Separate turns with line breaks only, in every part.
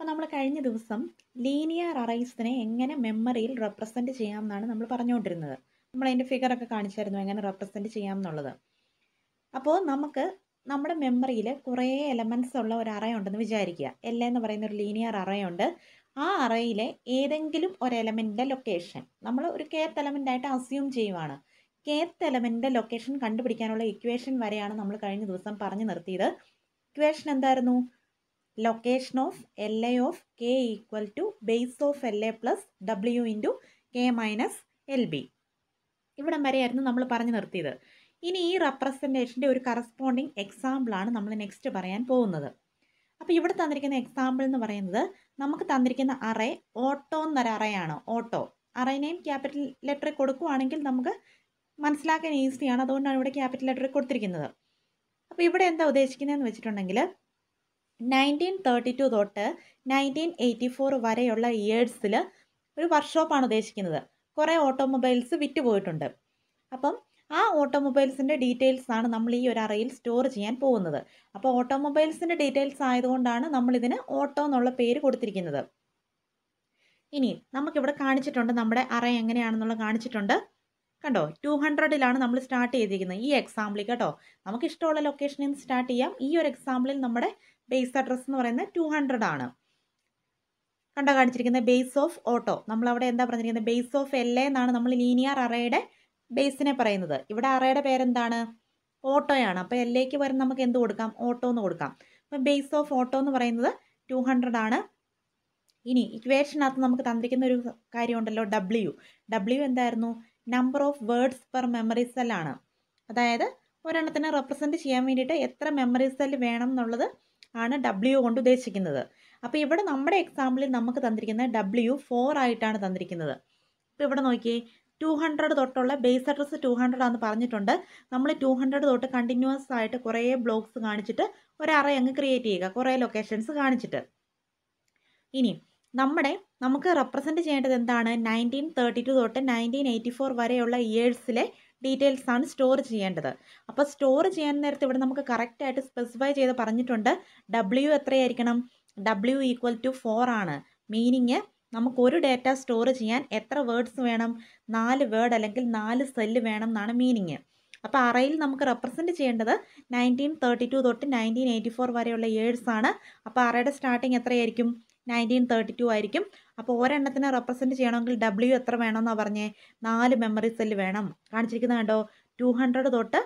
അപ്പോൾ നമ്മൾ കഴിഞ്ഞ ദിവസം ലീനിയർ അറൈസിനെ എങ്ങനെ മെമ്മറിയിൽ റെപ്രസെൻറ്റ് ചെയ്യാമെന്നാണ് നമ്മൾ പറഞ്ഞുകൊണ്ടിരുന്നത് നമ്മൾ അതിൻ്റെ ഫിഗറൊക്കെ കാണിച്ചായിരുന്നു എങ്ങനെ റെപ്രസെൻറ്റ് എന്നുള്ളത് അപ്പോൾ നമുക്ക് നമ്മുടെ മെമ്മറിയിൽ കുറേ എലമെൻസ് ഉള്ള ഒരു അറേ ഉണ്ടെന്ന് വിചാരിക്കുക എൽ എന്ന് പറയുന്ന ഒരു ലീനിയർ അറേ ഉണ്ട് ആ അറയിലെ ഏതെങ്കിലും ഒരു എലമെൻ്റിൻ്റെ ലൊക്കേഷൻ നമ്മൾ ഒരു കേത്ത് എലമെൻ്റായിട്ട് അസ്യൂം ചെയ്യുവാണ് കേത്ത് എലമെൻ്റിൻ്റെ ലൊക്കേഷൻ കണ്ടുപിടിക്കാനുള്ള ഇക്വേഷൻ വരെയാണ് നമ്മൾ കഴിഞ്ഞ ദിവസം പറഞ്ഞു നിർത്തിയത് ഇക്വേഷൻ എന്തായിരുന്നു location of L A of K equal to base of L A plus W into K minus L B ഇവിടം വരെയായിരുന്നു നമ്മൾ പറഞ്ഞു നിർത്തിയത് ഇനി ഈ റെപ്രസെൻറ്റേഷൻ്റെ ഒരു കറസ്പോണ്ടിങ് എക്സാമ്പിളാണ് നമ്മൾ നെക്സ്റ്റ് പറയാൻ പോകുന്നത് അപ്പോൾ ഇവിടെ തന്നിരിക്കുന്ന എക്സാമ്പിൾ എന്ന് പറയുന്നത് നമുക്ക് തന്നിരിക്കുന്ന അറേ ഓട്ടോ എന്നൊരു അറയാണ് ഓട്ടോ അറേനെയും ക്യാപിറ്റൽ ലെറ്ററിൽ കൊടുക്കുവാണെങ്കിൽ നമുക്ക് മനസ്സിലാക്കാൻ ഈസിയാണ് അതുകൊണ്ടാണ് ഇവിടെ ക്യാപിറ്റൽ ലെറ്ററിൽ കൊടുത്തിരിക്കുന്നത് അപ്പോൾ ഇവിടെ എന്താ ഉദ്ദേശിക്കുന്നതെന്ന് വെച്ചിട്ടുണ്ടെങ്കിൽ നയൻറ്റീൻ തേർട്ടി ടു തൊട്ട് നയൻറ്റീൻ എയ്റ്റി ഫോർ വരെയുള്ള ഇയേഴ്സിൽ ഒരു വർക്ക്ഷോപ്പാണ് ഉദ്ദേശിക്കുന്നത് കുറേ ഓട്ടോമൊബൈൽസ് വിറ്റുപോയിട്ടുണ്ട് അപ്പം ആ ഓട്ടോമൊബൈൽസിൻ്റെ ഡീറ്റെയിൽസ് ആണ് നമ്മൾ ഈ ഒരു അറയിൽ സ്റ്റോർ ചെയ്യാൻ പോകുന്നത് അപ്പോൾ ഓട്ടോമൊബൈൽസിൻ്റെ ഡീറ്റെയിൽസ് ആയതുകൊണ്ടാണ് നമ്മളിതിന് ഓട്ടോ എന്നുള്ള പേര് കൊടുത്തിരിക്കുന്നത് ഇനി നമുക്കിവിടെ കാണിച്ചിട്ടുണ്ട് നമ്മുടെ അറ എങ്ങനെയാണെന്നുള്ള കാണിച്ചിട്ടുണ്ട് കണ്ടോ ടു ഹൺഡ്രഡിലാണ് നമ്മൾ സ്റ്റാർട്ട് ചെയ്തിരിക്കുന്നത് ഈ എക്സാമ്പിൾ കേട്ടോ നമുക്ക് ഇഷ്ടമുള്ള ലൊക്കേഷനിൽ നിന്ന് സ്റ്റാർട്ട് ചെയ്യാം ഈ ഒരു എക്സാമ്പിളിൽ നമ്മുടെ ബേസ് അഡ്രസ്സ് എന്ന് പറയുന്നത് ടു ഹൺഡ്രഡ് ആണ് കണ്ട കാണിച്ചിരിക്കുന്ന ബേസ് ഓഫ് ഓട്ടോ നമ്മളവിടെ എന്താ പറഞ്ഞിരിക്കുന്നത് ബേസ് ഓഫ് എൽ എന്നാണ് നമ്മൾ ലീനിയർ അറയുടെ ബേസിനെ പറയുന്നത് ഇവിടെ അറയുടെ പേരെന്താണ് ഓട്ടോയാണ് അപ്പോൾ എല്ലേക്ക് വരും നമുക്ക് എന്ത് കൊടുക്കാം ഓട്ടോ എന്ന് കൊടുക്കാം അപ്പോൾ ബേസ് ഓഫ് ഓട്ടോ എന്ന് പറയുന്നത് ടു ആണ് ഇനി ഇക്വേഷനകത്ത് നമുക്ക് തന്നിരിക്കുന്ന ഒരു കാര്യമുണ്ടല്ലോ ഡബ്ല്യു ഡബ്ല്യു എന്തായിരുന്നു number of words per memory സെല്ലാണ് അതായത് ഒരെണ്ണത്തിനെ റെപ്രസെൻറ്റ് ചെയ്യാൻ വേണ്ടിയിട്ട് എത്ര മെമ്മറി സെല്ല് വേണം എന്നുള്ളത് ആണ് ഡബ്ല്യു കൊണ്ട് ഉദ്ദേശിക്കുന്നത് അപ്പോൾ ഇവിടെ നമ്മുടെ എക്സാമ്പിളിൽ നമുക്ക് തന്നിരിക്കുന്നത് ഡബ്ല്യു ഫോർ ആയിട്ടാണ് തന്നിരിക്കുന്നത് ഇപ്പോൾ ഇവിടെ നോക്കി ടു ഹൺഡ്രഡ് തൊട്ടുള്ള ബേസ് അഡ്രസ് ടു ഹൺഡ്രഡ് ആണെന്ന് പറഞ്ഞിട്ടുണ്ട് നമ്മൾ ടു ഹൺഡ്രഡ് തൊട്ട് കണ്ടിന്യൂസ് ആയിട്ട് കുറേ ബ്ലോക്സ് കാണിച്ചിട്ട് ഒരു അറേ അങ്ങ് ക്രിയേറ്റ് ചെയ്യുക കുറേ ലൊക്കേഷൻസ് കാണിച്ചിട്ട് ഇനി നമ്മുടെ നമുക്ക് റെപ്രസെൻറ്റ് ചെയ്യേണ്ടത് എന്താണ് നയൻറ്റീൻ തേർട്ടി ടു തൊട്ട് നയൻറ്റീൻ എയ്റ്റി ഫോർ വരെയുള്ള ഇയേഴ്സിലെ ഡീറ്റെയിൽസാണ് സ്റ്റോർ ചെയ്യേണ്ടത് അപ്പോൾ സ്റ്റോർ ചെയ്യാൻ നേരത്തെ ഇവിടെ നമുക്ക് കറക്റ്റായിട്ട് സ്പെസിഫൈ ചെയ്ത് പറഞ്ഞിട്ടുണ്ട് W എത്രയായിരിക്കണം W equal to four ആണ് മീനിങ് നമുക്ക് ഒരു ഡേറ്റ സ്റ്റോർ ചെയ്യാൻ എത്ര വേർഡ്സ് വേണം നാല് വേർഡ് അല്ലെങ്കിൽ നാല് സെല്ല് വേണം എന്നാണ് മീനിങ് അപ്പോൾ അറയിൽ നമുക്ക് റെപ്രസെൻറ്റ് ചെയ്യേണ്ടത് നയൻറ്റീൻ തേർട്ടി ടു തൊട്ട് നയൻറ്റീൻ എയ്റ്റി ഫോർ വരെയുള്ള ഇയേഴ്സാണ് അപ്പോൾ അറയുടെ സ്റ്റാർട്ടിങ് എത്രയായിരിക്കും നയൻറ്റീൻ തേർട്ടി ടു ആയിരിക്കും അപ്പോൾ ഒരെണ്ണത്തിനെ റെപ്രസെൻറ്റ് ചെയ്യണമെങ്കിൽ ഡബ്ല്യു എത്ര വേണമെന്നാണ് പറഞ്ഞേ നാല് മെമ്മറി സെല്ല് വേണം കാണിച്ചിരിക്കുന്നത് കണ്ടോ ടു ഹൺഡ്രഡ് തൊട്ട്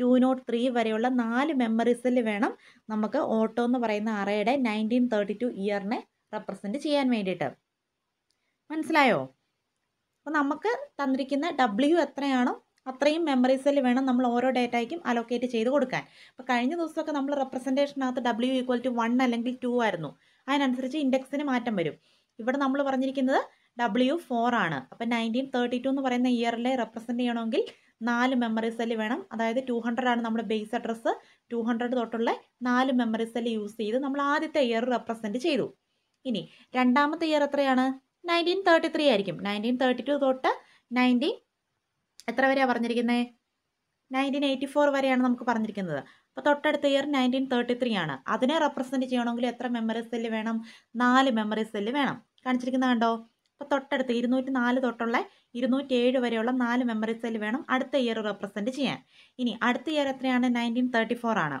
ടു നോട്ട് ത്രീ വരെയുള്ള നാല് മെമ്മറി സെല്ല് വേണം നമുക്ക് ഓട്ടോ എന്ന് പറയുന്ന അറയുടെ നയൻറ്റീൻ തേർട്ടി ടു ഇയറിനെ റെപ്രസെൻറ്റ് ചെയ്യാൻ വേണ്ടിയിട്ട് മനസ്സിലായോ അപ്പോൾ നമുക്ക് തന്നിരിക്കുന്ന ഡബ്ല്യു എത്രയാണോ അത്രയും മെമ്മറി സെല്ല് വേണം നമ്മൾ ഓരോ ഡേറ്റയ്ക്കും അലോക്കേറ്റ് ചെയ്ത് കൊടുക്കാൻ അപ്പോൾ കഴിഞ്ഞ ദിവസമൊക്കെ നമ്മൾ റെപ്രസെൻറ്റേഷനകത്ത് ഡബ്ല്യു ഈക്വൽ ടു വൺ അല്ലെങ്കിൽ ടു ആയിരുന്നു അതിനനുസരിച്ച് ഇൻഡെക്സിന് മാറ്റം വരും ഇവിടെ നമ്മൾ പറഞ്ഞിരിക്കുന്നത് ഡബ്ല്യു ഫോർ ആണ് അപ്പം നയൻറ്റീൻ തേർട്ടി ടു എന്ന് പറയുന്ന ഇയറിലെ റെപ്രസെൻറ്റ് ചെയ്യണമെങ്കിൽ നാല് മെമ്മറി സെല്ല് വേണം അതായത് ടു ഹൺഡ്രഡ് ആണ് നമ്മുടെ ബേസ് അഡ്രസ്സ് ടു ഹൺഡ്രഡ് തൊട്ടുള്ള നാല് മെമ്മറി സെല്ല് യൂസ് ചെയ്ത് നമ്മൾ ആദ്യത്തെ ഇയർ റെപ്രസെൻറ്റ് ചെയ്തു ഇനി രണ്ടാമത്തെ ഇയർ എത്രയാണ് നയൻറ്റീൻ തേർട്ടി ത്രീ ആയിരിക്കും നയൻറ്റീൻ തേർട്ടി ടു തൊട്ട് നയൻറ്റീൻ എത്ര വരെയാണ് പറഞ്ഞിരിക്കുന്നത് നയൻറ്റീൻ എയ്റ്റി ഫോർ വരെയാണ് നമുക്ക് പറഞ്ഞിരിക്കുന്നത് ഇപ്പോൾ തൊട്ടടുത്ത ഇയർ നയൻറ്റീൻ തേർട്ടി ത്രീ ആണ് അതിനെ റെപ്രസെൻറ്റ് ചെയ്യണമെങ്കിൽ എത്ര മെമ്മറി സെല്ല് വേണം നാല് മെമ്മറി സെല്ല് വേണം കാണിച്ചിരിക്കുന്നത് കണ്ടോ അപ്പോൾ തൊട്ടടുത്ത് ഇരുന്നൂറ്റി നാല് തൊട്ടുള്ള ഇരുന്നൂറ്റി ഏഴ് വരെയുള്ള നാല് മെമ്മറി സെല്ല് വേണം അടുത്ത ഇയർ റെപ്രസെൻറ്റ് ചെയ്യാൻ ഇനി അടുത്ത ഇയർ എത്രയാണ് നയൻറ്റീൻ തേർട്ടി ഫോർ ആണ്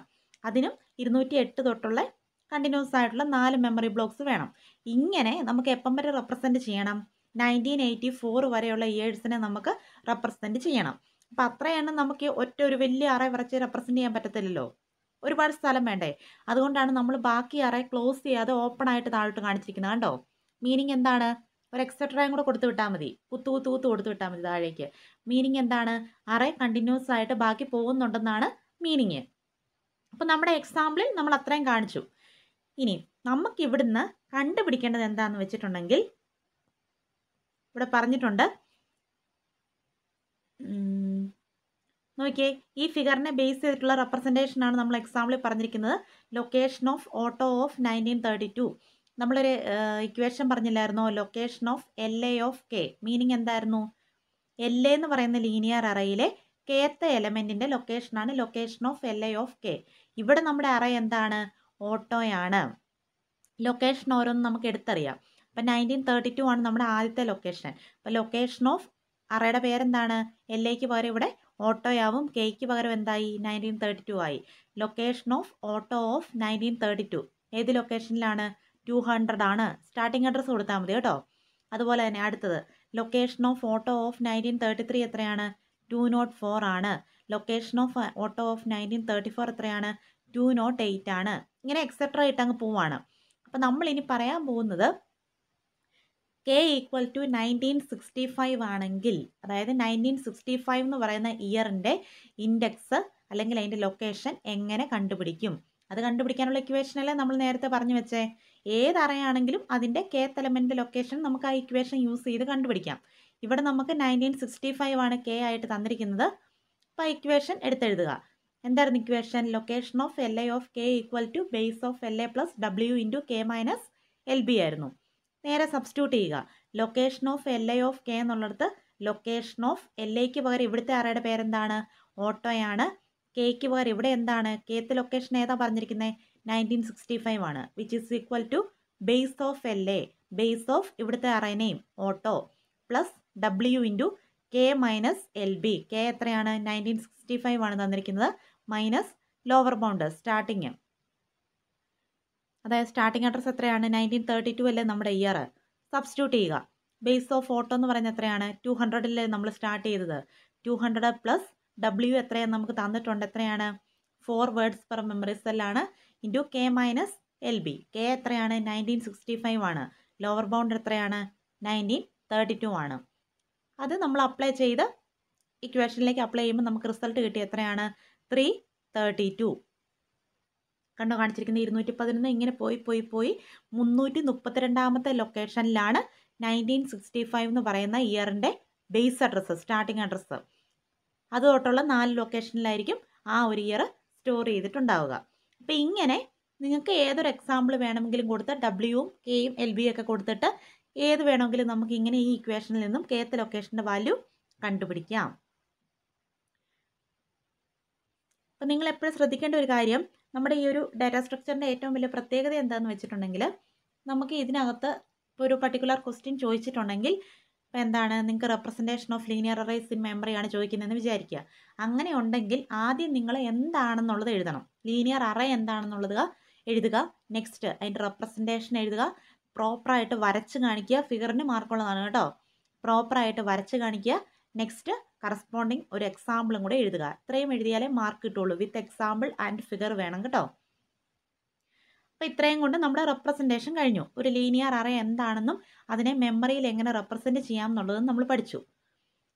അതിനും ഇരുന്നൂറ്റി എട്ട് തൊട്ടുള്ള കണ്ടിന്യൂസ് ആയിട്ടുള്ള നാല് മെമ്മറി ബ്ലോക്സ് വേണം ഇങ്ങനെ നമുക്ക് എപ്പം വരെ റെപ്രസെൻറ്റ് ചെയ്യണം നയൻറ്റീൻ എയ്റ്റി ഫോർ വരെയുള്ള ഇയേഴ്സിനെ നമുക്ക് റെപ്രസെൻറ്റ് ചെയ്യണം അപ്പം അത്രയാണ് നമുക്ക് ഒറ്റ ഒരു വലിയ അറേ വിറച്ച് റെപ്രസെൻ്റ് ചെയ്യാൻ പറ്റത്തില്ലല്ലോ ഒരുപാട് സ്ഥലം വേണ്ടേ അതുകൊണ്ടാണ് നമ്മൾ ബാക്കി അറേ ക്ലോസ് ചെയ്യാതെ ഓപ്പൺ ആയിട്ട് താഴോട്ട് കാണിച്ചിരിക്കുന്നത് കണ്ടോ മീനിങ് എന്താണ് ഒരു എക്സെട്രയും കൂടെ കൊടുത്തു വിട്ടാൽ മതി കുത്തു കുത്തു കുത്തു കൊടുത്തു വിട്ടാൽ മതി താഴേക്ക് മീനിങ് എന്താണ് അറേ കണ്ടിന്യൂസ് ആയിട്ട് ബാക്കി പോകുന്നുണ്ടെന്നാണ് മീനിങ് അപ്പോൾ നമ്മുടെ എക്സാമ്പിളിൽ നമ്മൾ അത്രയും കാണിച്ചു ഇനി നമുക്ക് ഇവിടുന്ന് കണ്ടുപിടിക്കേണ്ടത് എന്താണെന്ന് വെച്ചിട്ടുണ്ടെങ്കിൽ ഇവിടെ പറഞ്ഞിട്ടുണ്ട് നോക്കിയേ ഈ ഫിഗറിനെ ബേസ് ചെയ്തിട്ടുള്ള റെപ്രസെൻറ്റേഷൻ ആണ് നമ്മൾ എക്സാമ്പിൾ പറഞ്ഞിരിക്കുന്നത് location of auto of nineteen thirty two നമ്മളൊരു ഇക്വേഷൻ പറഞ്ഞില്ലായിരുന്നോ location of L A of K meaning എന്തായിരുന്നു എൽ എ എന്ന് പറയുന്ന ലീനിയർ അറയിലെ കേത്ത എലമെൻറ്റിൻ്റെ ലൊക്കേഷനാണ് location of L A of K ഇവിടെ നമ്മുടെ അറ എന്താണ് ഓട്ടോയാണ് ലൊക്കേഷൻ ഓരോന്നും നമുക്ക് എടുത്തറിയാം അപ്പം നയൻറ്റീൻ തേർട്ടി ടു ആണ് നമ്മുടെ ആദ്യത്തെ ലൊക്കേഷൻ അപ്പോൾ ലൊക്കേഷൻ ഓഫ് അറയുടെ പേരെന്താണ് എൽ എക്ക് പകരം ഇവിടെ ഓട്ടോയാവും കെയ്ക്ക് പകരം എന്തായി നയൻറ്റീൻ തേർട്ടി ടു ആയി location of auto of nineteen thirty two ഏത് ലൊക്കേഷനിലാണ് ടു ഹൺഡ്രഡ് ആണ് സ്റ്റാർട്ടിംഗ് അഡ്രസ്സ് കൊടുത്താൽ മതി കേട്ടോ അതുപോലെ തന്നെ അടുത്തത് location of auto of nineteen thirty three എത്രയാണ് ടു നോട്ട് ഫോർ ആണ് location of auto of nineteen thirty four എത്രയാണ് ടു നോട്ട് എയ്റ്റ് ആണ് ഇങ്ങനെ എക്സെട്ര ആയിട്ട് അങ്ങ് പോവാണ് അപ്പം നമ്മളിനി പറയാൻ പോകുന്നത് K equal to nineteen sixty five ആണെങ്കിൽ അതായത് നയൻറ്റീൻ സിക്സ്റ്റി ഫൈവ് എന്ന് പറയുന്ന ഇയറിൻ്റെ ഇൻഡെക്സ് അല്ലെങ്കിൽ അതിൻ്റെ ലൊക്കേഷൻ എങ്ങനെ കണ്ടുപിടിക്കും അത് കണ്ടുപിടിക്കാനുള്ള അല്ലേ നമ്മൾ നേരത്തെ പറഞ്ഞു വെച്ചേ ഏതറയാണെങ്കിലും അതിൻ്റെ കെ തലമെൻ്റെ ലൊക്കേഷൻ നമുക്ക് ആ ഇക്വേഷൻ യൂസ് ചെയ്ത് കണ്ടുപിടിക്കാം ഇവിടെ നമുക്ക് നയൻറ്റീൻ സിക്സ്റ്റി ഫൈവ് ആണ് കെ ആയിട്ട് തന്നിരിക്കുന്നത് അപ്പോൾ ഇക്വേഷൻ എടുത്തെഴുതുക എന്തായിരുന്നു equation location of L A of K equal to base of L A plus W into K minus L B ആയിരുന്നു നേരെ സബ്സ്റ്റിറ്റ്യൂട്ട് ചെയ്യുക location of L I of K എന്നുള്ളിടത്ത് ലൊക്കേഷൻ ഓഫ് എൽ ഐക്ക് പകരം ഇവിടുത്തെ ആരുടെ പേരെന്താണ് ഓട്ടോയാണ് കെക്ക് പകരം ഇവിടെ എന്താണ് കേത്തെ ലൊക്കേഷൻ ഏതാ പറഞ്ഞിരിക്കുന്നത് നയൻറ്റീൻ സിക്സ്റ്റി ഫൈവ് ആണ് which is equal to base of L A base of ഇവിടുത്തെ അറേനെയും auto plus W into K minus L B K എത്രയാണ് നയൻറ്റീൻ സിക്സ്റ്റി ഫൈവ് ആണ് തന്നിരിക്കുന്നത് മൈനസ് ലോവർ ബൗണ്ട് സ്റ്റാർട്ടിങ് അതായത് സ്റ്റാർട്ടിംഗ് അഡ്രസ്സ് എത്രയാണ് nineteen thirty two അല്ലേ നമ്മുടെ year substitute ചെയ്യുക ബേസ് ഓഫ് ഫോട്ടോ എന്ന് പറയുന്നത് എത്രയാണ് ടു ഹൺഡ്രഡിൽ നമ്മൾ സ്റ്റാർട്ട് ചെയ്തത് ടു ഹൺഡ്രഡ് പ്ലസ് ഡബ്ല്യു എത്രയാണ് നമുക്ക് തന്നിട്ടുണ്ട് എത്രയാണ് ഫോർ വേർഡ്സ് പെർ മെമ്മറി സെല്ലാണ് into K minus L B K എത്രയാണ് നയൻറ്റീൻ സിക്സ്റ്റി ഫൈവ് ആണ് ലോവർ ബൗണ്ട് എത്രയാണ് നയൻറ്റീൻ തേർട്ടി ടു ആണ് അത് നമ്മൾ അപ്ലൈ ചെയ്ത് ഇക്വേഷനിലേക്ക് അപ്ലൈ ചെയ്യുമ്പോൾ നമുക്ക് റിസൾട്ട് കിട്ടി എത്രയാണ് ത്രീ തേർട്ടി ടു കണ്ടോ കാണിച്ചിരിക്കുന്ന ഇരുന്നൂറ്റി പതിനൊന്ന് ഇങ്ങനെ പോയി പോയി പോയി മുന്നൂറ്റി മുപ്പത്തിരണ്ടാമത്തെ ലൊക്കേഷനിലാണ് നയൻറ്റീൻ സിക്സ്റ്റി ഫൈവ് എന്ന് പറയുന്ന ഇയറിൻ്റെ ബേസ് അഡ്രസ്സ് സ്റ്റാർട്ടിംഗ് അഡ്രസ്സ് അത് തൊട്ടുള്ള നാല് ലൊക്കേഷനിലായിരിക്കും ആ ഒരു ഇയർ സ്റ്റോർ ചെയ്തിട്ടുണ്ടാവുക അപ്പോൾ ഇങ്ങനെ നിങ്ങൾക്ക് ഏതൊരു എക്സാമ്പിൾ വേണമെങ്കിലും കൊടുത്ത് ഡബ്ല്യുവും കെയും എൽ ബിയും ഒക്കെ കൊടുത്തിട്ട് ഏത് വേണമെങ്കിലും നമുക്ക് ഇങ്ങനെ ഈ ഇക്വേഷനിൽ നിന്നും കേത്ത ലൊക്കേഷൻ്റെ വാല്യൂ കണ്ടുപിടിക്കാം അപ്പം നിങ്ങൾ എപ്പോഴും ശ്രദ്ധിക്കേണ്ട ഒരു കാര്യം നമ്മുടെ ഈ ഒരു ഡാറ്റ സ്ട്രക്ചറിൻ്റെ ഏറ്റവും വലിയ പ്രത്യേകത എന്താണെന്ന് വെച്ചിട്ടുണ്ടെങ്കിൽ നമുക്ക് ഇതിനകത്ത് ഇപ്പോൾ ഒരു പർട്ടിക്കുലർ ക്വസ്റ്റ്യൻ ചോദിച്ചിട്ടുണ്ടെങ്കിൽ ഇപ്പോൾ എന്താണ് നിങ്ങൾക്ക് representation of linear arrays in മെമ്മറിയാണ് ചോദിക്കുന്നതെന്ന് വിചാരിക്കുക അങ്ങനെ ഉണ്ടെങ്കിൽ ആദ്യം നിങ്ങൾ എന്താണെന്നുള്ളത് എഴുതണം ലീനിയർ അറേ എന്താണെന്നുള്ളത് എഴുതുക നെക്സ്റ്റ് അതിൻ്റെ റെപ്രസെൻറ്റേഷൻ എഴുതുക പ്രോപ്പറായിട്ട് വരച്ച് കാണിക്കുക ഫിഗറിന് മാർക്കുള്ളതാണ് കേട്ടോ പ്രോപ്പറായിട്ട് വരച്ച് കാണിക്കുക നെക്സ്റ്റ് കറസ്പോണ്ടിങ് ഒരു എക്സാമ്പിളും കൂടെ എഴുതുക ഇത്രയും എഴുതിയാലേ മാർക്ക് കിട്ടുള്ളൂ വിത്ത് എക്സാമ്പിൾ ആൻഡ് ഫിഗർ വേണം കേട്ടോ അപ്പോൾ ഇത്രയും കൊണ്ട് നമ്മുടെ റെപ്രസെൻറ്റേഷൻ കഴിഞ്ഞു ഒരു ലീനിയർ അറേ എന്താണെന്നും അതിനെ മെമ്മറിയിൽ എങ്ങനെ റെപ്രസെൻറ്റ് ചെയ്യാം എന്നുള്ളതും നമ്മൾ പഠിച്ചു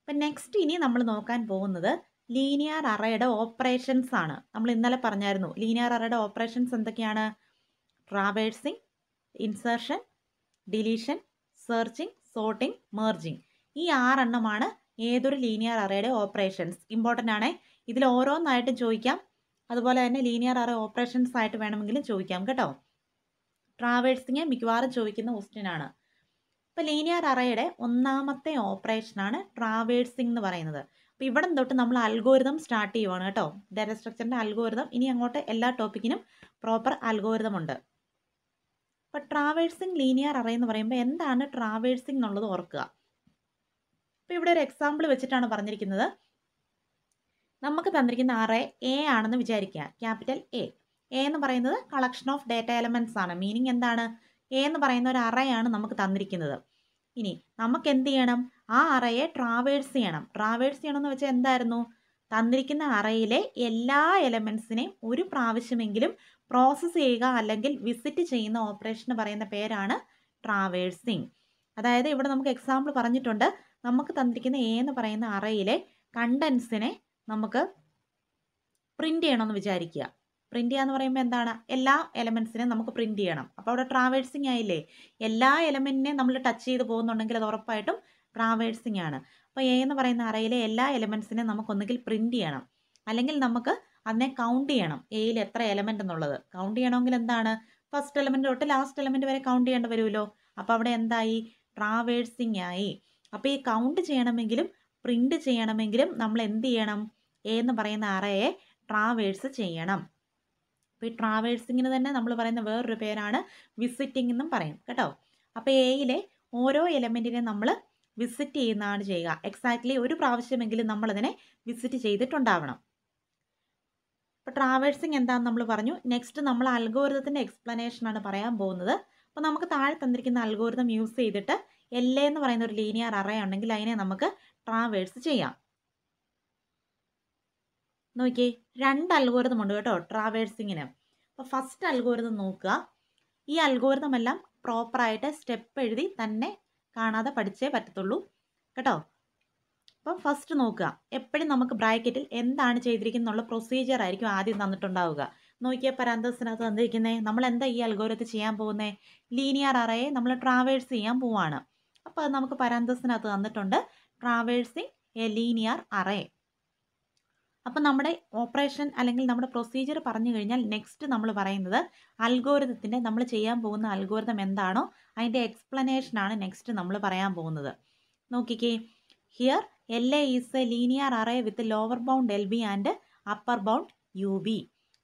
അപ്പം നെക്സ്റ്റ് ഇനി നമ്മൾ നോക്കാൻ പോകുന്നത് ലീനിയർ അറയുടെ ഓപ്പറേഷൻസ് ആണ് നമ്മൾ ഇന്നലെ പറഞ്ഞായിരുന്നു ലീനിയർ അറയുടെ ഓപ്പറേഷൻസ് എന്തൊക്കെയാണ് traversing insertion deletion searching sorting merging ഈ ആറെണ്ണമാണ് ഏതൊരു ലീനിയർ അറയുടെ ഓപ്പറേഷൻസ് ഇമ്പോർട്ടൻ്റ് ആണ് ഇതിൽ ഓരോന്നായിട്ട് ചോദിക്കാം അതുപോലെ തന്നെ ലീനിയർ അറേ ഓപ്പറേഷൻസ് ആയിട്ട് വേണമെങ്കിലും ചോദിക്കാം കേട്ടോ ട്രാവേഴ്സിങ് മിക്കവാറും ചോദിക്കുന്ന ക്വസ്റ്റ്യൻ ആണ് അപ്പോൾ ലീനിയർ അറയുടെ ഒന്നാമത്തെ ഓപ്പറേഷനാണ് ട്രാവേഴ്സിംഗ് എന്ന് പറയുന്നത് അപ്പോൾ ഇവിടെ തൊട്ട് നമ്മൾ അൽഗോരിതം സ്റ്റാർട്ട് ചെയ്യുവാണ് കേട്ടോ ഡാറ്റ സ്ട്രക്ചറിൻ്റെ അൽഗോരിതം ഇനി അങ്ങോട്ട് എല്ലാ ടോപ്പിക്കിനും പ്രോപ്പർ അൽഗോരിതം ഉണ്ട് അപ്പോൾ ട്രാവേഴ്സിംഗ് ലീനിയർ അറേ എന്ന് പറയുമ്പോൾ എന്താണ് ട്രാവേഴ്സിംഗ് എന്നുള്ളത് ഓർക്കുക അപ്പോൾ ഇവിടെ ഒരു എക്സാമ്പിൾ വെച്ചിട്ടാണ് പറഞ്ഞിരിക്കുന്നത് നമുക്ക് തന്നിരിക്കുന്ന ആറ് എ ആണെന്ന് വിചാരിക്കുക ക്യാപിറ്റൽ എ എ എന്ന് പറയുന്നത് കളക്ഷൻ ഓഫ് ഡേറ്റ എലമെൻറ്റ്സ് ആണ് മീനിങ് എന്താണ് എ എന്ന് പറയുന്ന ഒരു അറയാണ് നമുക്ക് തന്നിരിക്കുന്നത് ഇനി നമുക്ക് എന്ത് ചെയ്യണം ആ അറയെ ട്രാവേഴ്സ് ചെയ്യണം ട്രാവേഴ്സ് ചെയ്യണം എന്ന് വെച്ചാൽ എന്തായിരുന്നു തന്നിരിക്കുന്ന അറയിലെ എല്ലാ എലമെൻസിനെയും ഒരു പ്രാവശ്യമെങ്കിലും പ്രോസസ്സ് ചെയ്യുക അല്ലെങ്കിൽ വിസിറ്റ് ചെയ്യുന്ന ഓപ്പറേഷൻ പറയുന്ന പേരാണ് ട്രാവേഴ്സിങ് അതായത് ഇവിടെ നമുക്ക് എക്സാമ്പിൾ പറഞ്ഞിട്ടുണ്ട് നമുക്ക് തന്നിരിക്കുന്ന എ എന്ന് പറയുന്ന അറയിലെ കണ്ടൻസിനെ നമുക്ക് പ്രിൻ്റ് ചെയ്യണമെന്ന് വിചാരിക്കുക പ്രിൻ്റ് ചെയ്യുക എന്ന് പറയുമ്പോൾ എന്താണ് എല്ലാ എലമെൻസിനെ നമുക്ക് പ്രിൻ്റ് ചെയ്യണം അപ്പോൾ അവിടെ ട്രാവേഴ്സിങ് ആയില്ലേ എല്ലാ എലമെൻറ്റിനെയും നമ്മൾ ടച്ച് ചെയ്ത് പോകുന്നുണ്ടെങ്കിൽ അത് ഉറപ്പായിട്ടും ട്രാവേഴ്സിങ് ആണ് അപ്പോൾ എ എന്ന് പറയുന്ന അറയിലെ എല്ലാ എലമെൻസിനെ ഒന്നുകിൽ പ്രിൻ്റ് ചെയ്യണം അല്ലെങ്കിൽ നമുക്ക് അതിനെ കൗണ്ട് ചെയ്യണം എയിൽ എത്ര എലമെൻ്റ് എന്നുള്ളത് കൗണ്ട് ചെയ്യണമെങ്കിൽ എന്താണ് ഫസ്റ്റ് എലമെൻ്റ് തൊട്ട് ലാസ്റ്റ് എലമെൻ്റ് വരെ കൗണ്ട് ചെയ്യേണ്ടി വരുമല്ലോ അപ്പോൾ അവിടെ എന്തായി ട്രാവേഴ്സിങ് ആയി അപ്പോൾ ഈ കൗണ്ട് ചെയ്യണമെങ്കിലും പ്രിൻ്റ് ചെയ്യണമെങ്കിലും നമ്മൾ എന്ത് ചെയ്യണം എ എന്ന് പറയുന്ന അറയെ ട്രാവേഴ്സ് ചെയ്യണം അപ്പോൾ ഈ ട്രാവേഴ്സിങ്ങിന് തന്നെ നമ്മൾ പറയുന്ന വേറൊരു പേരാണ് വിസിറ്റിംഗ് എന്നും പറയും കേട്ടോ അപ്പോൾ എയിലെ ഓരോ എലമെൻറ്റിനെ നമ്മൾ വിസിറ്റ് ചെയ്യുന്നതാണ് ചെയ്യുക എക്സാക്ട്ലി ഒരു പ്രാവശ്യമെങ്കിലും നമ്മളതിനെ വിസിറ്റ് ചെയ്തിട്ടുണ്ടാവണം അപ്പോൾ ട്രാവേഴ്സിങ് എന്താന്ന് നമ്മൾ പറഞ്ഞു നെക്സ്റ്റ് നമ്മൾ അൽഗോരിതത്തിൻ്റെ എക്സ്പ്ലനേഷനാണ് പറയാൻ പോകുന്നത് അപ്പോൾ നമുക്ക് താഴെ തന്നിരിക്കുന്ന അൽഗോരിതം യൂസ് ചെയ്തിട്ട് എൽ എന്ന് പറയുന്ന ഒരു ലീനിയർ അറേ ഉണ്ടെങ്കിൽ അതിനെ നമുക്ക് ട്രാവേഴ്സ് ചെയ്യാം നോക്കിയേ രണ്ട് അൽഗോരിതം ഉണ്ട് കേട്ടോ ട്രാവേഴ്സിങ്ങിന് അപ്പോൾ ഫസ്റ്റ് അൽഗോരിതം നോക്കുക ഈ അൽഗോരിതം എല്ലാം പ്രോപ്പറായിട്ട് സ്റ്റെപ്പ് എഴുതി തന്നെ കാണാതെ പഠിച്ചേ പറ്റത്തുള്ളൂ കേട്ടോ അപ്പം ഫസ്റ്റ് നോക്കുക എപ്പോഴും നമുക്ക് ബ്രാക്കറ്റിൽ എന്താണ് ചെയ്തിരിക്കുന്നുള്ള പ്രൊസീജിയർ ആയിരിക്കും ആദ്യം തന്നിട്ടുണ്ടാവുക നോക്കിയാൽ പരാന്തസിനകത്ത് തന്നിരിക്കുന്നത് നമ്മൾ എന്താ ഈ അൽഗോരത്തിൽ ചെയ്യാൻ പോകുന്നത് ലീനിയർ അറയെ നമ്മൾ ട്രാവേഴ്സ് ചെയ്യാൻ പോവാണ് അപ്പോൾ അത് നമുക്ക് പരാന്തസിനകത്ത് തന്നിട്ടുണ്ട് ട്രാവേഴ്സിങ് എ ലീനിയർ അറേ അപ്പോൾ നമ്മുടെ ഓപ്പറേഷൻ അല്ലെങ്കിൽ നമ്മുടെ പ്രൊസീജിയർ പറഞ്ഞു കഴിഞ്ഞാൽ നെക്സ്റ്റ് നമ്മൾ പറയുന്നത് അൽഗോരിതത്തിൻ്റെ നമ്മൾ ചെയ്യാൻ പോകുന്ന അൽഗോരിതം എന്താണോ അതിൻ്റെ എക്സ്പ്ലനേഷനാണ് നെക്സ്റ്റ് നമ്മൾ പറയാൻ പോകുന്നത് നോക്കിക്കേ here L A is a linear array with lower bound L B and upper bound U B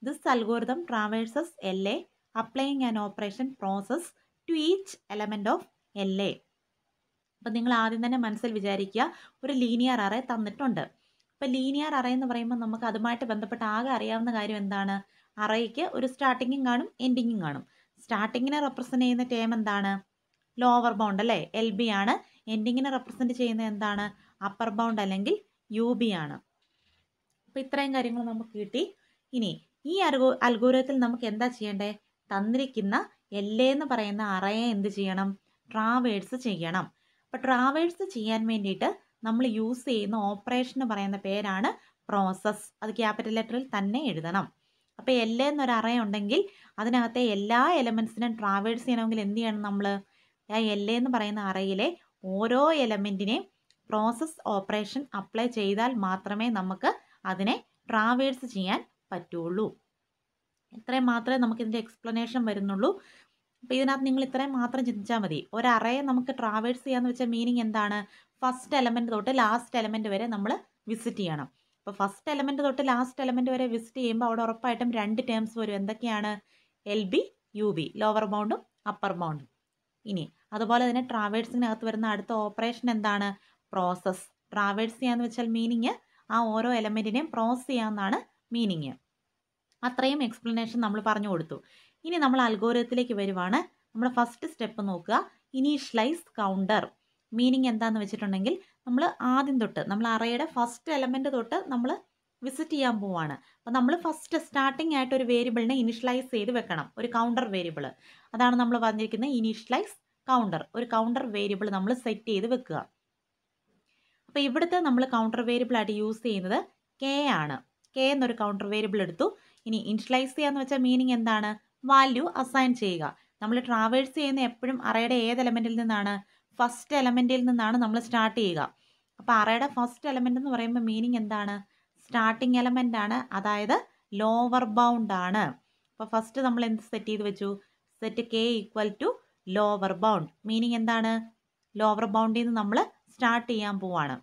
this algorithm traverses L A applying an operation process to each element of L A അപ്പോൾ നിങ്ങൾ ആദ്യം തന്നെ മനസ്സിൽ വിചാരിക്കുക ഒരു linear array തന്നിട്ടുണ്ട് അപ്പോൾ linear array എന്ന് പറയുമ്പോൾ നമുക്ക് അതുമായിട്ട് ബന്ധപ്പെട്ട ആകെ അറിയാവുന്ന കാര്യം എന്താണ് അറേക്ക് ഒരു സ്റ്റാർട്ടിങ്ങും കാണും എൻഡിങ്ങും കാണും സ്റ്റാർട്ടിങ്ങിനെ റെപ്രസെൻ്റ് ചെയ്യുന്ന ടേം എന്താണ് ലോവർ ബൗണ്ട് അല്ലേ എൽ ബി ആണ് എൻഡിങ്ങിനെ റെപ്രസെൻ്റ് ചെയ്യുന്ന എന്താണ് അപ്പർ ബൗണ്ട് അല്ലെങ്കിൽ യു ബി ആണ് അപ്പോൾ ഇത്രയും കാര്യങ്ങൾ നമുക്ക് കിട്ടി ഇനി ഈ അൽഗോ അൽഗോരത്തിൽ നമുക്ക് എന്താ ചെയ്യേണ്ടേ തന്നിരിക്കുന്ന എല്ലേ എന്ന് പറയുന്ന അറയെ എന്ത് ചെയ്യണം ട്രാവേഴ്സ് ചെയ്യണം അപ്പോൾ ട്രാവേഴ്സ് ചെയ്യാൻ വേണ്ടിയിട്ട് നമ്മൾ യൂസ് ചെയ്യുന്ന ഓപ്പറേഷൻ പറയുന്ന പേരാണ് പ്രോസസ്സ് അത് ക്യാപിറ്റൽ ലെറ്ററിൽ തന്നെ എഴുതണം അപ്പോൾ എൽ എന്നൊരു അറേ ഉണ്ടെങ്കിൽ അതിനകത്തെ എല്ലാ എലമെൻസിനും ട്രാവേഴ്സ് ചെയ്യണമെങ്കിൽ എന്ത് ചെയ്യണം നമ്മൾ ആ എൽ എന്ന് പറയുന്ന അറയിലെ ഓരോ എലമെൻറ്റിനെയും പ്രോസസ്സ് ഓപ്പറേഷൻ അപ്ലൈ ചെയ്താൽ മാത്രമേ നമുക്ക് അതിനെ ട്രാവേഴ്സ് ചെയ്യാൻ പറ്റുള്ളൂ ഇത്രയും മാത്രമേ നമുക്കിതിൻ്റെ എക്സ്പ്ലനേഷൻ വരുന്നുള്ളൂ അപ്പോൾ ഇതിനകത്ത് നിങ്ങൾ ഇത്രയും മാത്രം ചിന്തിച്ചാൽ മതി ഒരു അറേ നമുക്ക് ട്രാവേഴ്സ് ചെയ്യാന്ന് വെച്ചാൽ മീനിങ് എന്താണ് ഫസ്റ്റ് എലമെൻറ്റ് തൊട്ട് ലാസ്റ്റ് എലമെൻറ്റ് വരെ നമ്മൾ വിസിറ്റ് ചെയ്യണം അപ്പോൾ ഫസ്റ്റ് എലമെൻറ്റ് തൊട്ട് ലാസ്റ്റ് എലമെൻറ്റ് വരെ വിസിറ്റ് ചെയ്യുമ്പോൾ അവിടെ ഉറപ്പായിട്ടും രണ്ട് ടേംസ് വരും എന്തൊക്കെയാണ് L B U B lower ബൗണ്ടും അപ്പർ ബൗണ്ടും ഇനി അതുപോലെ തന്നെ ട്രാവേഴ്സിനകത്ത് വരുന്ന അടുത്ത ഓപ്പറേഷൻ എന്താണ് പ്രോസസ്സ് ട്രാവേഴ്സ് ചെയ്യാന്ന് വെച്ചാൽ മീനിങ് ആ ഓരോ എലമെൻറ്റിനെയും പ്രോസസ്സ് ചെയ്യാമെന്നാണ് മീനിങ് അത്രയും എക്സ്പ്ലനേഷൻ നമ്മൾ പറഞ്ഞു കൊടുത്തു ഇനി നമ്മൾ അൽഗോരത്തിലേക്ക് വരുവാണ് നമ്മൾ ഫസ്റ്റ് സ്റ്റെപ്പ് നോക്കുക ഇനീഷ്യലൈസ് കൗണ്ടർ മീനിങ് എന്താണെന്ന് വെച്ചിട്ടുണ്ടെങ്കിൽ നമ്മൾ ആദ്യം തൊട്ട് നമ്മൾ അറയുടെ ഫസ്റ്റ് എലമെൻറ്റ് തൊട്ട് നമ്മൾ വിസിറ്റ് ചെയ്യാൻ പോവാണ് അപ്പോൾ നമ്മൾ ഫസ്റ്റ് സ്റ്റാർട്ടിംഗ് ആയിട്ട് ഒരു വേരിയബിളിനെ ഇനിഷ്യലൈസ് ചെയ്ത് വെക്കണം ഒരു കൗണ്ടർ വേരിയബിൾ അതാണ് നമ്മൾ പറഞ്ഞിരിക്കുന്നത് ഇനിഷ്യലൈസ് കൗണ്ടർ ഒരു കൗണ്ടർ വേരിയബിൾ നമ്മൾ സെറ്റ് ചെയ്ത് വെക്കുക അപ്പോൾ ഇവിടുത്തെ നമ്മൾ കൗണ്ടർ വേരിയബിളായിട്ട് യൂസ് ചെയ്യുന്നത് കെ ആണ് കെ എന്നൊരു കൗണ്ടർ വേരിയബിൾ എടുത്തു ഇനി ഇനിഷ്യലൈസ് ചെയ്യാന്ന് വെച്ചാൽ മീനിങ് എന്താണ് വാല്യൂ അസൈൻ ചെയ്യുക നമ്മൾ ട്രാവേഴ്സ് ചെയ്യുന്ന എപ്പോഴും അറയുടെ ഏത് എലമെൻറ്റിൽ നിന്നാണ് ഫസ്റ്റ് എലമെൻറ്റിൽ നിന്നാണ് നമ്മൾ സ്റ്റാർട്ട് ചെയ്യുക അപ്പോൾ അറയുടെ ഫസ്റ്റ് എലമെൻ്റ് എന്ന് പറയുമ്പോൾ മീനിങ് എന്താണ് സ്റ്റാർട്ടിങ് എലമെൻ്റ് ആണ് അതായത് ലോവർ ബൗണ്ട് ആണ് അപ്പോൾ ഫസ്റ്റ് നമ്മൾ എന്ത് സെറ്റ് ചെയ്ത് വെച്ചു set K equal to lower bound meaning എന്താണ് ലോവർ ബൗണ്ടിൽ നിന്ന് നമ്മൾ സ്റ്റാർട്ട് ചെയ്യാൻ പോവാണ്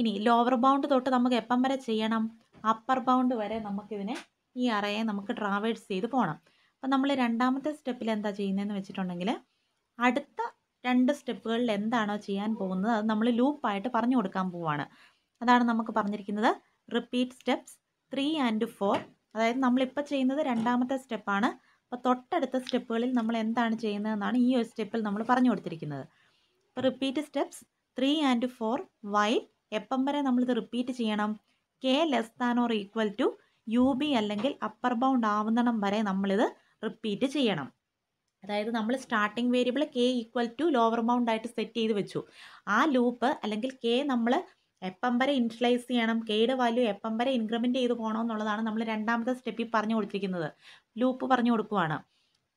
ഇനി ലോവർ ബൗണ്ട് തൊട്ട് നമുക്ക് എപ്പം വരെ ചെയ്യണം അപ്പർ ബൗണ്ട് വരെ നമുക്കിതിനെ ഈ അറയെ നമുക്ക് ട്രാവേഴ്സ് ചെയ്ത് പോകണം അപ്പോൾ നമ്മൾ രണ്ടാമത്തെ സ്റ്റെപ്പിൽ എന്താ ചെയ്യുന്നതെന്ന് വെച്ചിട്ടുണ്ടെങ്കിൽ അടുത്ത രണ്ട് സ്റ്റെപ്പുകളിൽ എന്താണോ ചെയ്യാൻ പോകുന്നത് അത് നമ്മൾ ലൂപ്പായിട്ട് പറഞ്ഞു കൊടുക്കാൻ പോവാണ് അതാണ് നമുക്ക് പറഞ്ഞിരിക്കുന്നത് repeat steps three and four അതായത് നമ്മളിപ്പോൾ ചെയ്യുന്നത് രണ്ടാമത്തെ സ്റ്റെപ്പാണ് അപ്പോൾ തൊട്ടടുത്ത സ്റ്റെപ്പുകളിൽ നമ്മൾ എന്താണ് ചെയ്യുന്നതെന്നാണ് ഈ ഒരു സ്റ്റെപ്പിൽ നമ്മൾ പറഞ്ഞു കൊടുത്തിരിക്കുന്നത് അപ്പോൾ repeat steps three and four while എപ്പം വരെ നമ്മളിത് റിപ്പീറ്റ് ചെയ്യണം K less than or equal to U B അല്ലെങ്കിൽ അപ്പർ ബൗണ്ട് ആവുന്നണം വരെ നമ്മളിത് റിപ്പീറ്റ് ചെയ്യണം അതായത് നമ്മൾ starting variable K equal to lower bound ആയിട്ട് സെറ്റ് ചെയ്ത് വെച്ചു ആ ലൂപ്പ് അല്ലെങ്കിൽ കെ നമ്മൾ എപ്പം വരെ ഇൻഷ്വലൈസ് ചെയ്യണം കെയുടെ വാല്യൂ എപ്പം വരെ ഇൻക്രിമെൻറ്റ് ചെയ്ത് പോകണമെന്നുള്ളതാണ് നമ്മൾ രണ്ടാമത്തെ സ്റ്റെപ്പിൽ പറഞ്ഞു കൊടുത്തിരിക്കുന്നത് ലൂപ്പ് പറഞ്ഞു കൊടുക്കുവാണ്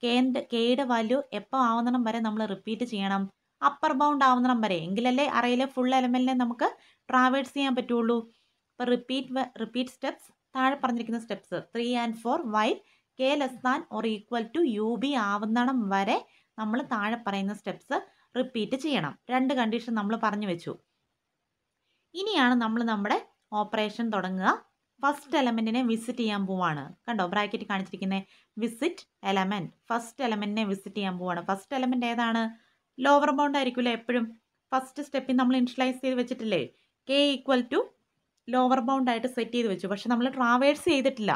കെൻ്റെ കെയുടെ വാല്യൂ എപ്പോൾ ആവുന്നണം വരെ നമ്മൾ റിപ്പീറ്റ് ചെയ്യണം അപ്പർ ബൗണ്ട് ആവുന്നണം വരെ എങ്കിലല്ലേ അറയിലെ ഫുൾ എലമെൻറ്റിനെ നമുക്ക് ട്രാവേഴ്സ് ചെയ്യാൻ പറ്റുള്ളൂ അപ്പോൾ റിപ്പീറ്റ് റിപ്പീറ്റ് സ്റ്റെപ്സ് താഴെ പറഞ്ഞിരിക്കുന്ന steps three and four while K less than or equal to U B ആവുന്നിടം വരെ നമ്മൾ താഴെ പറയുന്ന സ്റ്റെപ്സ് റിപ്പീറ്റ് ചെയ്യണം രണ്ട് കണ്ടീഷൻ നമ്മൾ പറഞ്ഞു വെച്ചു ഇനിയാണ് നമ്മൾ നമ്മുടെ ഓപ്പറേഷൻ തുടങ്ങുക ഫസ്റ്റ് എലമെൻറ്റിനെ വിസിറ്റ് ചെയ്യാൻ പോവാണ് കണ്ടോ ബ്രാക്കറ്റ് കാണിച്ചിരിക്കുന്നത് വിസിറ്റ് എലമെൻറ്റ് ഫസ്റ്റ് എലമെൻറ്റിനെ വിസിറ്റ് ചെയ്യാൻ പോവാണ് ഫസ്റ്റ് എലമെൻറ്റ് ഏതാണ് ലോവർ ബൗണ്ട് ആയിരിക്കുമല്ലോ എപ്പോഴും ഫസ്റ്റ് സ്റ്റെപ്പിൽ നമ്മൾ ഇനിഷ്യലൈസ് ചെയ്ത് വെച്ചിട്ടില്ലേ കെ ഈക്വൽ ടു ലോവർ ബൗണ്ടായിട്ട് സെറ്റ് ചെയ്ത് വെച്ചു പക്ഷെ നമ്മൾ ട്രാവേഴ്സ് ചെയ്തിട്ടില്ല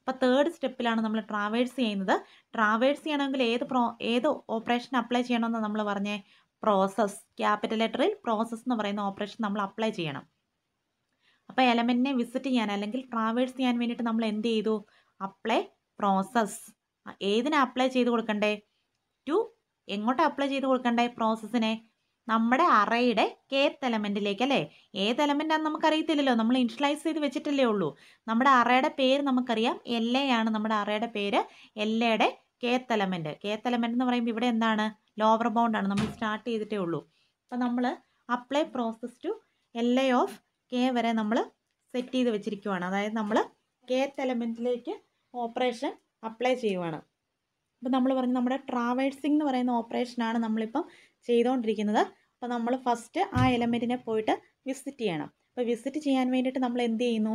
അപ്പോൾ തേർഡ് സ്റ്റെപ്പിലാണ് നമ്മൾ ട്രാവേഴ്സ് ചെയ്യുന്നത് ട്രാവേഴ്സ് ചെയ്യണമെങ്കിൽ ഏത് പ്രോ ഏത് ഓപ്പറേഷൻ അപ്ലൈ ചെയ്യണമെന്ന് നമ്മൾ പറഞ്ഞേ പ്രോസസ്സ് ക്യാപിറ്റൽ ലെറ്ററിൽ പ്രോസസ്സ് എന്ന് പറയുന്ന ഓപ്പറേഷൻ നമ്മൾ അപ്ലൈ ചെയ്യണം അപ്പോൾ എലമെൻറ്റിനെ വിസിറ്റ് ചെയ്യാൻ അല്ലെങ്കിൽ ട്രാവേഴ്സ് ചെയ്യാൻ വേണ്ടിയിട്ട് നമ്മൾ എന്ത് ചെയ്തു അപ്ലൈ പ്രോസസ്സ് ഏതിനെ അപ്ലൈ ചെയ്ത് കൊടുക്കണ്ടേ ടു എങ്ങോട്ട് അപ്ലൈ ചെയ്ത് കൊടുക്കണ്ടേ പ്രോസസ്സിനെ നമ്മുടെ അറയുടെ കേത്ത് എലമെൻറ്റിലേക്ക് അല്ലേ ഏത് നമുക്ക് അറിയത്തില്ലല്ലോ നമ്മൾ ഇനിഷ്യലൈസ് ചെയ്ത് വെച്ചിട്ടല്ലേ ഉള്ളൂ നമ്മുടെ അറയുടെ പേര് നമുക്കറിയാം ആണ് നമ്മുടെ അറയുടെ പേര് എയുടെ കേത്ത് എലമെൻറ്റ് കേത്ത് എലമെൻറ്റ് എന്ന് പറയുമ്പോൾ ഇവിടെ എന്താണ് ലോവർ ബൗണ്ടാണ് നമ്മൾ സ്റ്റാർട്ട് ചെയ്തിട്ടേ ഉള്ളൂ അപ്പോൾ നമ്മൾ apply process to L A of K വരെ നമ്മൾ സെറ്റ് ചെയ്ത് വെച്ചിരിക്കുവാണ് അതായത് നമ്മൾ കേത്ത് എലമെൻറ്റിലേക്ക് ഓപ്പറേഷൻ അപ്ലൈ ചെയ്യുവാണ് അപ്പോൾ നമ്മൾ പറഞ്ഞു നമ്മുടെ ട്രാവേഴ്സിംഗ് എന്ന് പറയുന്ന ഓപ്പറേഷനാണ് നമ്മളിപ്പം ചെയ്തുകൊണ്ടിരിക്കുന്നത് അപ്പോൾ നമ്മൾ ഫസ്റ്റ് ആ എലമെൻറ്റിനെ പോയിട്ട് വിസിറ്റ് ചെയ്യണം അപ്പോൾ വിസിറ്റ് ചെയ്യാൻ വേണ്ടിയിട്ട് നമ്മൾ എന്ത് ചെയ്യുന്നു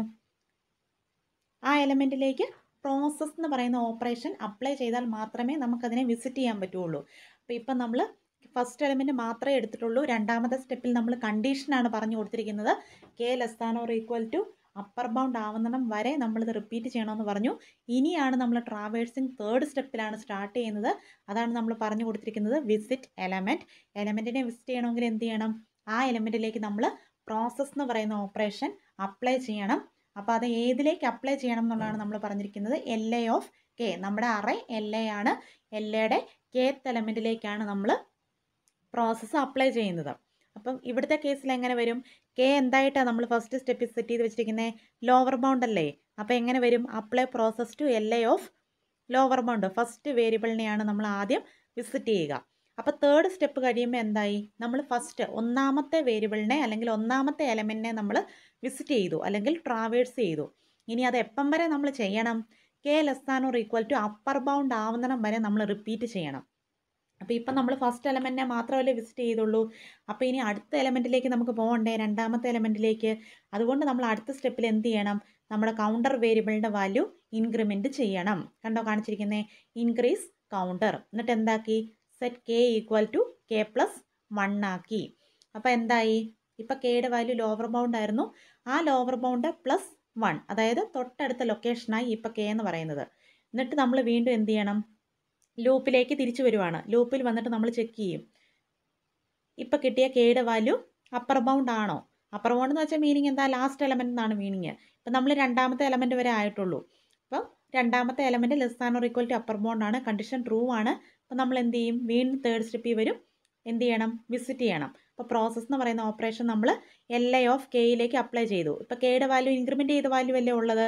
ആ എലമെൻറ്റിലേക്ക് പ്രോസസ്സ് എന്ന് പറയുന്ന ഓപ്പറേഷൻ അപ്ലൈ ചെയ്താൽ മാത്രമേ നമുക്കതിനെ വിസിറ്റ് ചെയ്യാൻ പറ്റുള്ളൂ അപ്പോൾ ഇപ്പം നമ്മൾ ഫസ്റ്റ് എലമെൻറ്റ് മാത്രമേ എടുത്തിട്ടുള്ളൂ രണ്ടാമത്തെ സ്റ്റെപ്പിൽ നമ്മൾ കണ്ടീഷനാണ് പറഞ്ഞു കൊടുത്തിരിക്കുന്നത് K less than or equal to upper bound ആവുന്നിടം വരെ നമ്മളിത് റിപ്പീറ്റ് ചെയ്യണമെന്ന് പറഞ്ഞു ഇനിയാണ് നമ്മൾ ട്രാവേഴ്സിങ് തേർഡ് സ്റ്റെപ്പിലാണ് സ്റ്റാർട്ട് ചെയ്യുന്നത് അതാണ് നമ്മൾ പറഞ്ഞു കൊടുത്തിരിക്കുന്നത് വിസിറ്റ് എലമെൻറ്റ് എലമെൻറ്റിനെ വിസിറ്റ് ചെയ്യണമെങ്കിൽ എന്ത് ചെയ്യണം ആ എലമെൻറ്റിലേക്ക് നമ്മൾ പ്രോസസ്സ് എന്ന് പറയുന്ന ഓപ്പറേഷൻ അപ്ലൈ ചെയ്യണം അപ്പോൾ അത് ഏതിലേക്ക് അപ്ലൈ ചെയ്യണം എന്നുള്ളതാണ് നമ്മൾ പറഞ്ഞിരിക്കുന്നത് എൽ എ ഓഫ് കെ നമ്മുടെ അറ എൽ എ ആണ് എൽ എയുടെ കേത്ത് എലമെൻറ്റിലേക്കാണ് നമ്മൾ പ്രോസസ്സ് അപ്ലൈ ചെയ്യുന്നത് അപ്പം ഇവിടുത്തെ കേസിൽ എങ്ങനെ വരും കെ എന്തായിട്ടാണ് നമ്മൾ ഫസ്റ്റ് സ്റ്റെപ്പ് സെറ്റ് ചെയ്ത് വെച്ചിരിക്കുന്നത് ലോവർ ബൗണ്ട് അല്ലേ അപ്പം എങ്ങനെ വരും apply process to L A of lower bound first വേരിയബിളിനെയാണ് നമ്മൾ ആദ്യം വിസിറ്റ് ചെയ്യുക അപ്പം തേർഡ് സ്റ്റെപ്പ് കഴിയുമ്പോൾ എന്തായി നമ്മൾ ഫസ്റ്റ് ഒന്നാമത്തെ വേരിയബിളിനെ അല്ലെങ്കിൽ ഒന്നാമത്തെ എലമെൻറ്റിനെ നമ്മൾ വിസിറ്റ് ചെയ്തു അല്ലെങ്കിൽ ട്രാവേഴ്സ് ചെയ്തു ഇനി അത് എപ്പം വരെ നമ്മൾ ചെയ്യണം K less than or equal to upper bound ആവുന്നിടം വരെ നമ്മൾ റിപ്പീറ്റ് ചെയ്യണം അപ്പോൾ ഇപ്പം നമ്മൾ ഫസ്റ്റ് എലമെൻറ്റിനെ മാത്രമല്ലേ വിസിറ്റ് ചെയ്തുള്ളൂ അപ്പോൾ ഇനി അടുത്ത എലമെൻറ്റിലേക്ക് നമുക്ക് പോകണ്ടേ രണ്ടാമത്തെ എലമെൻറ്റിലേക്ക് അതുകൊണ്ട് നമ്മൾ അടുത്ത സ്റ്റെപ്പിൽ എന്ത് ചെയ്യണം നമ്മുടെ കൗണ്ടർ വേരിയബിളിൻ്റെ വാല്യൂ ഇൻക്രിമെൻറ്റ് ചെയ്യണം കണ്ടോ കാണിച്ചിരിക്കുന്നത് ഇൻക്രീസ് കൗണ്ടർ എന്നിട്ട് എന്താക്കി set K equal to K plus one ആക്കി അപ്പോൾ എന്തായി ഇപ്പോൾ കെയുടെ വാല്യൂ ലോവർ ബൗണ്ട് ആയിരുന്നു ആ ലോവർ ബൗണ്ട് പ്ലസ് വൺ അതായത് തൊട്ടടുത്ത ലൊക്കേഷനായി ഇപ്പോൾ കെ എന്ന് പറയുന്നത് എന്നിട്ട് നമ്മൾ വീണ്ടും എന്ത് ചെയ്യണം ലൂപ്പിലേക്ക് തിരിച്ചു വരുവാണ് ലൂപ്പിൽ വന്നിട്ട് നമ്മൾ ചെക്ക് ചെയ്യും ഇപ്പം കിട്ടിയ കേട് വാല്യൂ അപ്പർ ബൗണ്ട് ആണോ അപ്പർ ബൗണ്ട് എന്ന് വെച്ചാൽ മീനിങ് എന്താ ലാസ്റ്റ് എലമെൻ്റ് എന്നാണ് മീനിങ് ഇപ്പം നമ്മൾ രണ്ടാമത്തെ എലമെൻ്റ് വരെ ആയിട്ടുള്ളൂ അപ്പം രണ്ടാമത്തെ element less than or to upper bound ആണ് കണ്ടീഷൻ ട്രൂ ആണ് അപ്പം നമ്മൾ എന്ത് ചെയ്യും വീണ്ടും തേർഡ് സ്റ്റെപ്പിൽ വരും എന്ത് ചെയ്യണം വിസിറ്റ് ചെയ്യണം അപ്പോൾ പ്രോസസ്സ് എന്ന് പറയുന്ന ഓപ്പറേഷൻ നമ്മൾ എൽ ഐ ഓഫ് കെയിലേക്ക് അപ്ലൈ ചെയ്തു ഇപ്പോൾ കെയുടെ വാല്യൂ ഇൻക്രിമെൻറ്റ് ചെയ്ത വാല്യൂ അല്ലേ ഉള്ളത്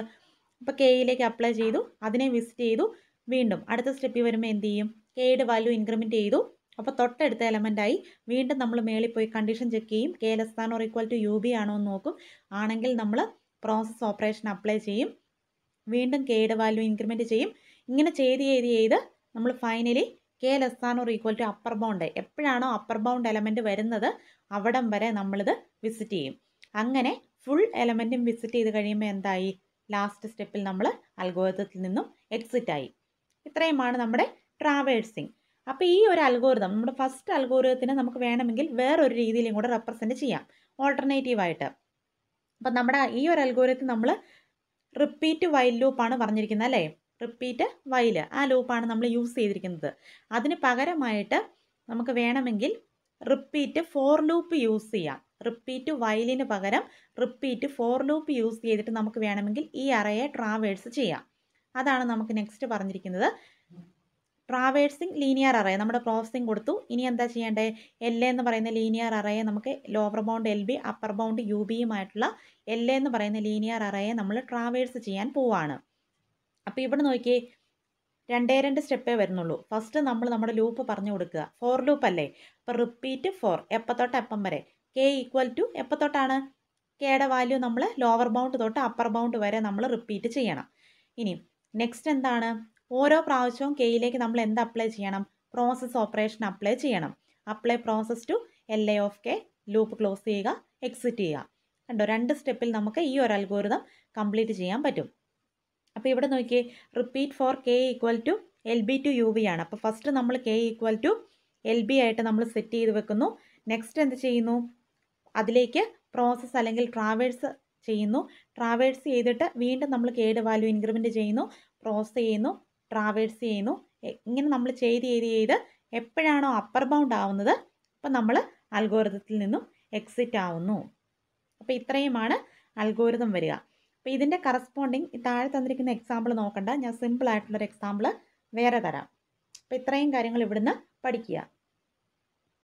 അപ്പോൾ കെയിലേക്ക് അപ്ലൈ ചെയ്തു അതിനെ വിസിറ്റ് ചെയ്തു വീണ്ടും അടുത്ത സ്റ്റെപ്പിൽ വരുമ്പോൾ എന്ത് ചെയ്യും കെയുടെ വാല്യൂ ഇൻക്രിമെൻ്റ് ചെയ്തു അപ്പോൾ തൊട്ടടുത്ത എലമെൻറ്റായി വീണ്ടും നമ്മൾ മേളിൽ പോയി കണ്ടീഷൻ ചെക്ക് ചെയ്യും K less than or equal to U B ആണോ എന്ന് നോക്കും ആണെങ്കിൽ നമ്മൾ പ്രോസസ് ഓപ്പറേഷൻ അപ്ലൈ ചെയ്യും വീണ്ടും കെയുടെ വാല്യൂ ഇൻക്രിമെൻറ്റ് ചെയ്യും ഇങ്ങനെ ചെയ്ത് ചെയ്ത് ചെയ്ത് നമ്മൾ finally K less than or equal to upper bound എപ്പോഴാണോ അപ്പർ ബൗണ്ട് എലമെൻറ്റ് വരുന്നത് അവിടം വരെ നമ്മളിത് വിസിറ്റ് ചെയ്യും അങ്ങനെ ഫുൾ എലമെൻറ്റും വിസിറ്റ് ചെയ്ത് കഴിയുമ്പോൾ എന്തായി ലാസ്റ്റ് സ്റ്റെപ്പിൽ നമ്മൾ അൽഗോധത്തിൽ നിന്നും എക്സിറ്റ് ആയി ഇത്രയുമാണ് നമ്മുടെ ട്രാവേഴ്സിങ് അപ്പോൾ ഈ ഒരു അൽഗോരിതം നമ്മുടെ ഫസ്റ്റ് അൽഗോരിതത്തിനെ നമുക്ക് വേണമെങ്കിൽ വേറൊരു രീതിയിലും കൂടെ റെപ്രസെൻറ്റ് ചെയ്യാം ഓൾട്ടർനേറ്റീവായിട്ട് അപ്പം നമ്മുടെ ഈ ഒരു അൽഗോരിതത്തിൽ നമ്മൾ റിപ്പീറ്റ് വൈൽ ലൂപ്പാണ് പറഞ്ഞിരിക്കുന്നത് അല്ലേ റിപ്പീറ്റ് വൈൽ ആ ലൂപ്പാണ് നമ്മൾ യൂസ് ചെയ്തിരിക്കുന്നത് അതിന് പകരമായിട്ട് നമുക്ക് വേണമെങ്കിൽ റിപ്പീറ്റ് ഫോർ ലൂപ്പ് യൂസ് ചെയ്യാം റിപ്പീറ്റ് വൈലിന് പകരം റിപ്പീറ്റ് ഫോർ ലൂപ്പ് യൂസ് ചെയ്തിട്ട് നമുക്ക് വേണമെങ്കിൽ ഈ അറയെ ട്രാവേഴ്സ് ചെയ്യാം അതാണ് നമുക്ക് നെക്സ്റ്റ് പറഞ്ഞിരിക്കുന്നത് ട്രാവേഴ്സിങ് ലീനിയർ അറേ നമ്മുടെ പ്രോസസ്സിങ് കൊടുത്തു ഇനി എന്താ ചെയ്യേണ്ടത് എൽ എന്ന് പറയുന്ന ലീനിയർ അറയെ നമുക്ക് lower bound L B upper bound U ബിയുമായിട്ടുള്ള എൽ എന്ന് പറയുന്ന ലീനിയർ അറയെ നമ്മൾ ട്രാവേഴ്സ് ചെയ്യാൻ പോവാണ് അപ്പോൾ ഇവിടെ നോക്കി രണ്ടേ രണ്ട് സ്റ്റെപ്പേ വരുന്നുള്ളൂ ഫസ്റ്റ് നമ്മൾ നമ്മുടെ ലൂപ്പ് പറഞ്ഞു കൊടുക്കുക ഫോർ ലൂപ്പ് അല്ലേ അപ്പോൾ റിപ്പീറ്റ് ഫോർ എപ്പത്തൊട്ട് എപ്പം വരെ കെ ഈക്വൽ ടു എപ്പത്തൊട്ടാണ് കെയുടെ വാല്യൂ നമ്മൾ ലോവർ ബൗണ്ട് തൊട്ട് അപ്പർ ബൗണ്ട് വരെ നമ്മൾ റിപ്പീറ്റ് ചെയ്യണം ഇനി നെക്സ്റ്റ് എന്താണ് ഓരോ പ്രാവശ്യവും കെയിലേക്ക് നമ്മൾ എന്ത് അപ്ലൈ ചെയ്യണം പ്രോസസ് ഓപ്പറേഷൻ അപ്ലൈ ചെയ്യണം apply process to L A of K loop close ചെയ്യുക എക്സിറ്റ് ചെയ്യുക കണ്ടോ രണ്ട് സ്റ്റെപ്പിൽ നമുക്ക് ഈ ഒരു അൽഗോരിതം കംപ്ലീറ്റ് ചെയ്യാൻ പറ്റും അപ്പോൾ ഇവിടെ നോക്കിയേ repeat for K equal to L B to U V ആണ് അപ്പോൾ ഫസ്റ്റ് നമ്മൾ K equal to L B ആയിട്ട് നമ്മൾ സെറ്റ് ചെയ്ത് വെക്കുന്നു നെക്സ്റ്റ് എന്ത് ചെയ്യുന്നു അതിലേക്ക് പ്രോസസ്സ് അല്ലെങ്കിൽ ട്രാവേഴ്സ് ചെയ്യുന്നു ട്രാവേഴ്സ് ചെയ്തിട്ട് വീണ്ടും നമ്മൾ കേഡ് വാല്യൂ ഇൻക്രിമെൻറ്റ് ചെയ്യുന്നു ക്രോസ് ചെയ്യുന്നു ട്രാവേഴ്സ് ചെയ്യുന്നു ഇങ്ങനെ നമ്മൾ ചെയ്ത് ചെയ്ത് ചെയ്ത് എപ്പോഴാണോ അപ്പർ ബൗണ്ട് ആവുന്നത് അപ്പം നമ്മൾ അൽഗോരിതത്തിൽ നിന്നും എക്സിറ്റ് ആവുന്നു അപ്പോൾ ഇത്രയുമാണ് അൽഗോരിതം വരിക അപ്പോൾ ഇതിൻ്റെ കറസ്പോണ്ടിങ് താഴെ തന്നിരിക്കുന്ന എക്സാമ്പിൾ നോക്കണ്ട ഞാൻ സിമ്പിൾ എക്സാമ്പിൾ വേറെ തരാം അപ്പോൾ ഇത്രയും കാര്യങ്ങൾ ഇവിടുന്ന് പഠിക്കുക